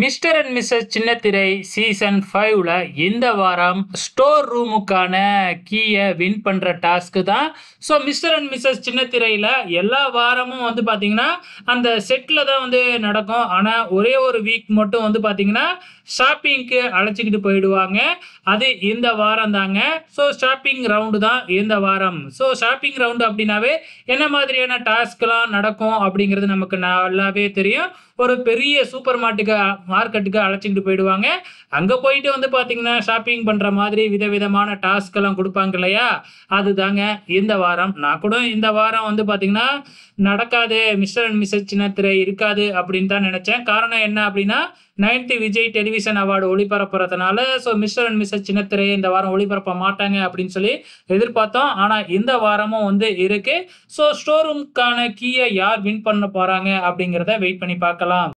mister and missus சின்னத்திரை season ஃபைவ்ல இந்த வாரம் ஸ்டோர் ரூமுக்கான கீயை வின் பண்ணுற டாஸ்க்கு தான் ஸோ மிஸ்டர் அண்ட் மிஸ்ஸஸ் சின்னத்திரையில் எல்லா வாரமும் வந்து பார்த்தீங்கன்னா அந்த செட்டில் தான் வந்து நடக்கும் ஆனால் ஒரே ஒரு வீக் மட்டும் வந்து பார்த்தீங்கன்னா ஷாப்பிங்க்கு அழைச்சிக்கிட்டு போயிடுவாங்க அது இந்த வாரம் தாங்க ஸோ ஷாப்பிங் ரவுண்டு தான் இந்த வாரம் ஸோ ஷாப்பிங் ரவுண்டு அப்படின்னாவே என்ன மாதிரியான டாஸ்க்லாம் நடக்கும் அப்படிங்கிறது நமக்கு நல்லாவே தெரியும் ஒரு பெரிய சூப்பர் மார்க்கெட்டுக்கு மார்க்கெட்டுக்கு அழைச்சிட்டு போயிடுவாங்க அங்கே போயிட்டு வந்து பார்த்தீங்கன்னா ஷாப்பிங் பண்ணுற மாதிரி விதவிதமான டாஸ்க் எல்லாம் கொடுப்பாங்க இல்லையா அது தாங்க இந்த வாரம் நான் கூட இந்த வாரம் வந்து பார்த்தீங்கன்னா நடக்காது மிஸ்டர் அண்ட் மிஸ்ஸஸ் சின்னத்திரை இருக்காது அப்படின்னு தான் நினச்சேன் காரணம் என்ன அப்படின்னா நைன்த்து விஜய் டெலிவிஷன் அவார்டு ஒளிபரப்புறதுனால ஸோ மிஸ்டர் அண்ட் மிஸ்ஸஸ் சின்னத்திரை இந்த வாரம் ஒளிபரப்ப மாட்டாங்க அப்படின்னு சொல்லி எதிர்பார்த்தோம் ஆனால் இந்த வாரமும் வந்து இருக்கு ஸோ ஸ்டோர் ரூம்க்கான கீயை யார் வின் பண்ண போகிறாங்க அப்படிங்கிறத வெயிட் பண்ணி பார்க்கலாம்